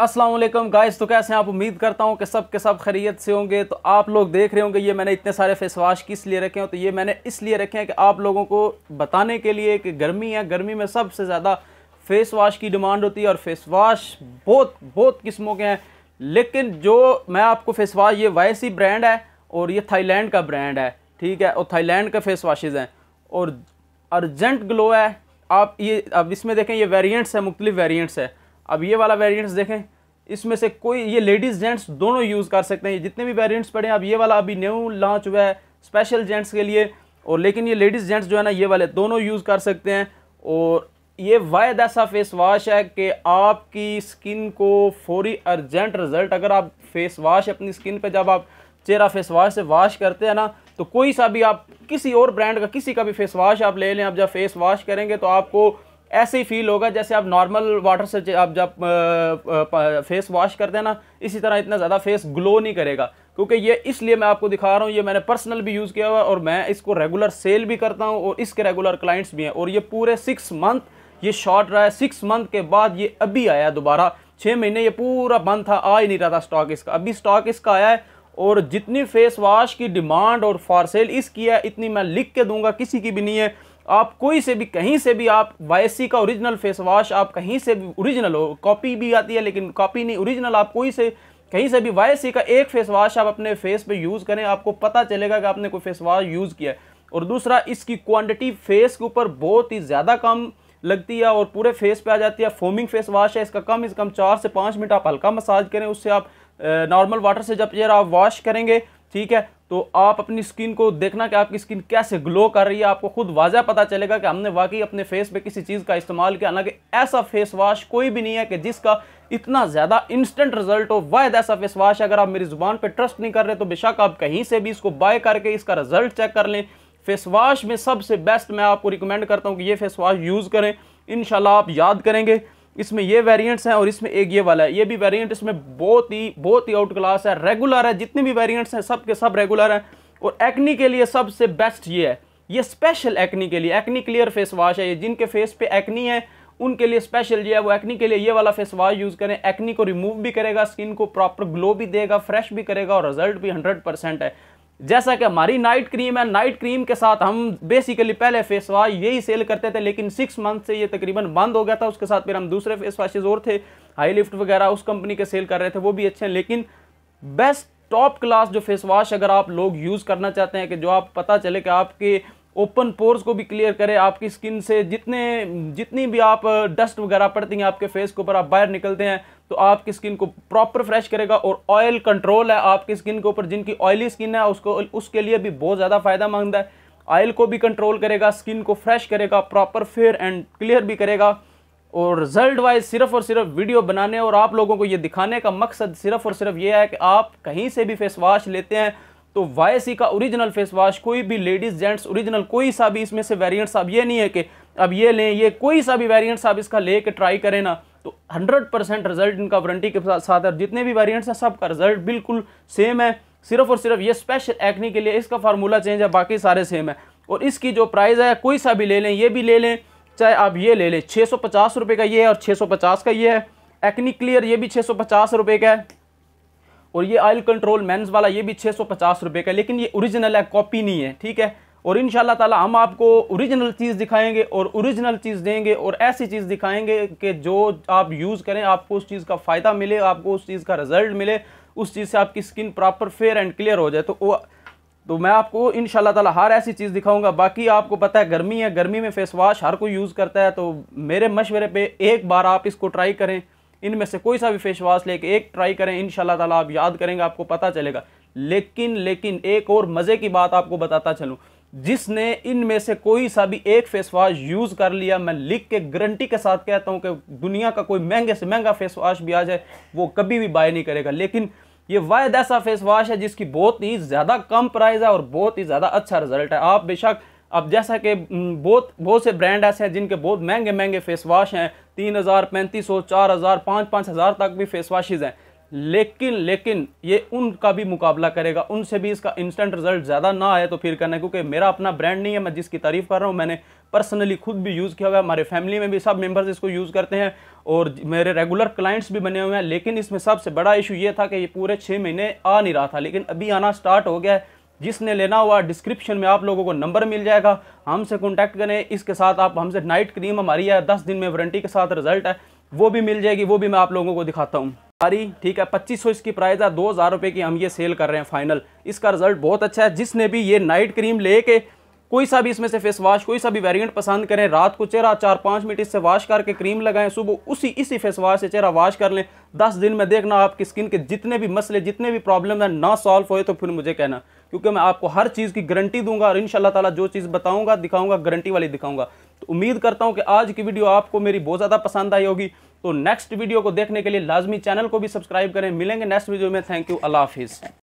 अस्सलाम वालेकुम गाइस तो कैसे हैं आप उम्मीद करता हूँ कि सब के सब खैरियत से होंगे तो आप लोग देख रहे होंगे ये मैंने इतने सारे फेस वाश किस लिए रखे हैं तो ये मैंने इसलिए रखे हैं कि आप लोगों को बताने के लिए कि गर्मी है गर्मी में सबसे ज़्यादा फेस वाश की डिमांड होती है और फेस वाश बहुत बहुत किस्मों के हैं लेकिन जो मैं आपको फेस वाश ये वाई ब्रांड है और ये थाईलैंड का ब्रांड है ठीक है और थाईलैंड का फेस वाशेज़ हैं और अर्जेंट ग्लो है आप ये अब इसमें देखें ये वेरियंट्स हैं मुख्तलिफ वेरियंट्स है अब ये वाला वेरिएंट्स देखें इसमें से कोई ये लेडीज़ जेंट्स दोनों यूज़ कर सकते हैं जितने भी वेरिएंट्स पड़े अब ये वाला अभी न्यू लॉन्च हुआ है स्पेशल जेंट्स के लिए और लेकिन ये लेडीज़ जेंट्स जो है ना ये वाले दोनों यूज़ कर सकते हैं और ये वायद ऐसा फेस वाश है कि आपकी स्किन को फौरी अर्जेंट रिज़ल्ट अगर आप फेस वाश अपनी स्किन पे जब आप चेहरा फेस वाश से वाश करते हैं ना तो कोई सा भी आप किसी और ब्रांड का किसी का भी फेस वाश आप ले लें आप जब फेस वाश करेंगे तो आपको ऐसे ही फील होगा जैसे आप नॉर्मल वाटर से आप जब फेस वॉश करते हैं ना इसी तरह इतना ज़्यादा फेस ग्लो नहीं करेगा क्योंकि ये इसलिए मैं आपको दिखा रहा हूँ ये मैंने पर्सनल भी यूज़ किया हुआ और मैं इसको रेगुलर सेल भी करता हूँ और इसके रेगुलर क्लाइंट्स भी हैं और ये पूरे सिक्स मंथ ये शॉर्ट रहा है सिक्स मंथ के बाद ये अभी आया दोबारा छः महीने ये पूरा बंद था आ ही नहीं रहा था स्टॉक इसका अभी स्टॉक इसका आया है और जितनी फेस वॉश की डिमांड और फॉर सेल इसकी है इतनी मैं लिख के दूंगा किसी की भी नहीं है आप कोई से भी कहीं से भी आप वाई का ओरिजिनल फेस वॉश आप कहीं से भी ओरिजिनल हो कॉपी भी आती है लेकिन कॉपी नहीं ओरिजिनल आप कोई से कहीं से भी वाई का एक फेस वॉश आप अपने फेस पे यूज़ करें आपको पता चलेगा कि आपने कोई फेस वॉश यूज़ किया है और दूसरा इसकी क्वांटिटी फेस के ऊपर बहुत ही ज़्यादा कम लगती है और पूरे फेस पे आ जाती है फोमिंग फेस वॉश है इसका कम से कम चार से पाँच मिनट आप हल्का मसाज करें उससे आप नॉर्मल वाटर से जब जरा आप वॉश करेंगे ठीक है तो आप अपनी स्किन को देखना कि आपकी स्किन कैसे ग्लो कर रही है आपको खुद वाजह पता चलेगा कि हमने वाकई अपने फेस पे किसी चीज़ का इस्तेमाल किया हालांकि ऐसा फेस वाश कोई भी नहीं है कि जिसका इतना ज़्यादा इंस्टेंट रिजल्ट हो वायद ऐसा फेस वाश अगर आप मेरी ज़ुबान पर ट्रस्ट नहीं कर रहे तो बेशक आप कहीं से भी इसको बाय करके इसका रिजल्ट चेक कर लें फेस वाश में सबसे बेस्ट मैं आपको रिकमेंड करता हूँ कि ये फेस वाश यूज़ करें इन आप याद करेंगे इसमें ये वेरिएंट्स हैं और इसमें एक ये वाला है ये भी वेरिएंट इसमें बहुत ही बहुत ही आउट क्लास है रेगुलर है जितने भी वेरिएंट्स हैं सब के सब रेगुलर हैं और एक्नी के लिए सबसे बेस्ट ये है ये स्पेशल एक्नी के लिए एक्नी क्लियर फेस वाश है ये जिनके फेस पे एक्नी है उनके लिए स्पेशल ये है वो एक्नी के लिए ये वाला फेस वाश यूज़ करें एक्नी को रिमूव भी करेगा स्किन को प्रॉपर ग्लो भी देगा फ्रेश भी करेगा और रिजल्ट भी हंड्रेड परसेंट है जैसा कि हमारी नाइट क्रीम है नाइट क्रीम के साथ हम बेसिकली पहले फेस वाश यही सेल करते थे लेकिन सिक्स मंथ से ये तकरीबन बंद हो गया था उसके साथ फिर हम दूसरे फेस वाशेज और थे हाई लिफ्ट वगैरह उस कंपनी के सेल कर रहे थे वो भी अच्छे हैं लेकिन बेस्ट टॉप क्लास जो फेस वाश अगर आप लोग यूज़ करना चाहते हैं कि जो आप पता चले कि आपके ओपन पोर्स को भी क्लियर करें आपकी स्किन से जितने जितनी भी आप डस्ट वगैरह पड़ती हैं आपके फेस के ऊपर आप बाहर निकलते हैं तो आपकी स्किन को प्रॉपर फ्रेश करेगा और ऑयल कंट्रोल है आपकी स्किन के ऊपर जिनकी ऑयली स्किन है उसको उसके लिए भी बहुत ज़्यादा फायदा मंद है ऑयल को भी कंट्रोल करेगा स्किन को फ्रेश करेगा प्रॉपर फेयर एंड क्लियर भी करेगा और रिजल्ट वाइज सिर्फ और सिर्फ वीडियो बनाने और आप लोगों को ये दिखाने का मकसद सिर्फ और सिर्फ ये है कि आप कहीं से भी फेस वाश लेते हैं तो वाई का ओरिजिनल फेस वाश कोई भी लेडीज़ जेंट्स ओरिजिनल कोई सा भी इसमें से वेरिएंट्स आप ये नहीं है कि अब ये लें ये कोई सा भी वेरिएंट्स आप इसका ले कर ट्राई करें ना तो 100 परसेंट रिजल्ट इनका वारंटी के साथ है और जितने भी वेरियंट्स हैं सबका रिजल्ट बिल्कुल सेम है सिर्फ और सिर्फ ये स्पेशल एक्नी के लिए इसका फार्मूला चेंज है बाकी सारे सेम है और इसकी जो प्राइस है कोई सा भी ले लें ये भी ले लें चाहे आप ये ले लें छः रुपए का ये है और छः का ये है एक्नी क्लियर ये भी छः रुपए का है और ये ऑयल कंट्रोल मेंस वाला ये भी छः सौ पचास रुपये का लेकिन ये ओरिजिनल है कॉपी नहीं है ठीक है और इन ताला हम आपको ओरिजिनल चीज़ दिखाएंगे और ओरिजिनल चीज़ देंगे और ऐसी चीज़ दिखाएंगे कि जो आप यूज़ करें आपको उस चीज़ का फ़ायदा मिले आपको उस चीज़ का रिज़ल्ट मिले उस चीज़ से आपकी skin proper fair and clear हो जाए तो वो तो मैं आपको इन ताला हर ऐसी चीज़ दिखाऊंगा बाकी आपको पता है गर्मी है गर्मी में फेस वाश हर कोई यूज़ करता है तो मेरे मशवरे पे एक बार आप इसको ट्राई करें इनमें से कोई सा भी फेस वाश लेके एक ट्राई करें इन ताला आप याद करेंगे आपको पता चलेगा लेकिन लेकिन एक और मज़े की बात आपको बताता चलूँ जिसने इनमें से कोई सा भी एक फेस वाश यूज़ कर लिया मैं लिख के गारंटी के साथ कहता हूँ कि दुनिया का कोई महंगे से महंगा फेस वाश भी आ जाए वो कभी भी बाय नहीं करेगा लेकिन ये वायद ऐसा फेस वाश है जिसकी बहुत ही ज़्यादा कम प्राइस है और बहुत ही ज़्यादा अच्छा रिजल्ट है आप बेशक अब जैसा कि बहुत बहुत से ब्रांड ऐसे हैं जिनके बहुत महंगे महंगे फेस वॉश हैं तीन हज़ार पैंतीस सौ चार हज़ार पाँच पाँच हज़ार तक भी फेस वॉशिज़ हैं लेकिन लेकिन ये उनका भी मुकाबला करेगा उनसे भी इसका इंस्टेंट रिजल्ट ज़्यादा ना आए तो फिर करना क्योंकि मेरा अपना ब्रांड नहीं है मैं जिसकी तारीफ़ कर रहा हूँ मैंने पर्सनली खुद भी यूज़ किया हुआ है हमारे फैमिली में भी सब मेंबर्स इसको यूज़ करते हैं और मेरे रेगुलर क्लाइंट्स भी बने हुए हैं लेकिन इसमें सबसे बड़ा इशू ये था कि ये पूरे छः महीने आ नहीं रहा था लेकिन अभी आना स्टार्ट हो गया है जिसने लेना हुआ डिस्क्रिप्शन में आप लोगों को नंबर मिल जाएगा हमसे कॉन्टैक्ट करें इसके साथ आप हमसे नाइट क्रीम हमारी है दस दिन में वारंटी के साथ रिजल्ट है वो भी मिल जाएगी वो भी मैं आप लोगों को दिखाता हूँ सारी ठीक है पच्चीस सौ इसकी प्राइस है दो हज़ार रुपये की हम ये सेल कर रहे हैं फाइनल इसका रिजल्ट बहुत अच्छा है जिसने भी ये नाइट क्रीम लेके कोई सा भी इसमें से फेस वाश कोई सा भी वेरिएंट पसंद करें रात को चेहरा चार पाँच मिनट इससे वाश करके क्रीम लगाएं सुबह उसी इसी फेस वाश से चेहरा वाश कर लें दस दिन में देखना आपकी स्किन के जितने भी मसले जितने भी प्रॉब्लम है ना सॉल्व होए तो फिर मुझे कहना क्योंकि मैं आपको हर चीज़ की गारंटी दूंगा और इन ताला जो चीज़ बताऊँगा दिखाऊँगा गारंटी वाली दिखाऊँगा तो उम्मीद करता हूँ कि आज की वीडियो आपको मेरी बहुत ज़्यादा पसंद आई होगी तो नेक्स्ट वीडियो को देखने के लिए लाजमी चैनल को भी सब्सक्राइब करें मिलेंगे नेक्स्ट वीडियो में थैंक यू अल्लाह हाफिज़